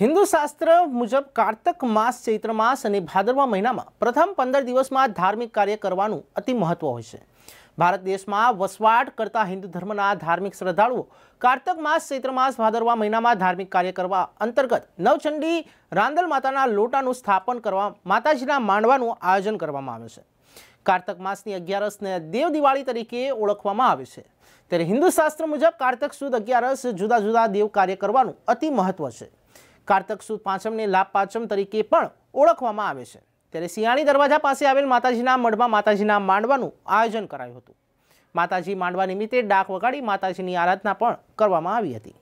હિન્દુ શાસ્ત્ર મુજબ કાર્તક માસ ચૈત્ર માસ અને ભાદરવા મહિનામાં પ્રથમ પંદર દિવસમાં ધાર્મિક કાર્ય કરવાનું અતિ મહત્વ હોય છે ભારત દેશમાં વસવાટ કરતા હિન્દુ ધર્મના ધાર્મિક શ્રદ્ધાળુઓ કાર્તક માસ ચૈત્ર માસ ભાદરવા મહિનામાં ધાર્મિક કાર્ય કરવા અંતર્ગત નવચંડી રાંદલ માતાના લોટાનું સ્થાપન કરવા માતાજીના માંડવાનું આયોજન કરવામાં આવે છે કાર્તક માસની અગિયારસને દેવ દિવાળી તરીકે ઓળખવામાં આવે છે ત્યારે હિન્દુ શાસ્ત્ર મુજબ કાર્તક સુદ અગિયારસ જુદા જુદા દેવ કાર્ય કરવાનું અતિ મહત્વ છે કારતક સુદ પાંચમને લાભ પાંચમ તરીકે પણ ઓળખવામાં આવે છે ત્યારે સિયાણી દરવાજા પાસે આવેલ માતાજીના મઢમાં માતાજીના માંડવાનું આયોજન કરાયું હતું માતાજી માંડવા નિમિત્તે ડાક વગાડી માતાજીની આરાધના પણ કરવામાં આવી હતી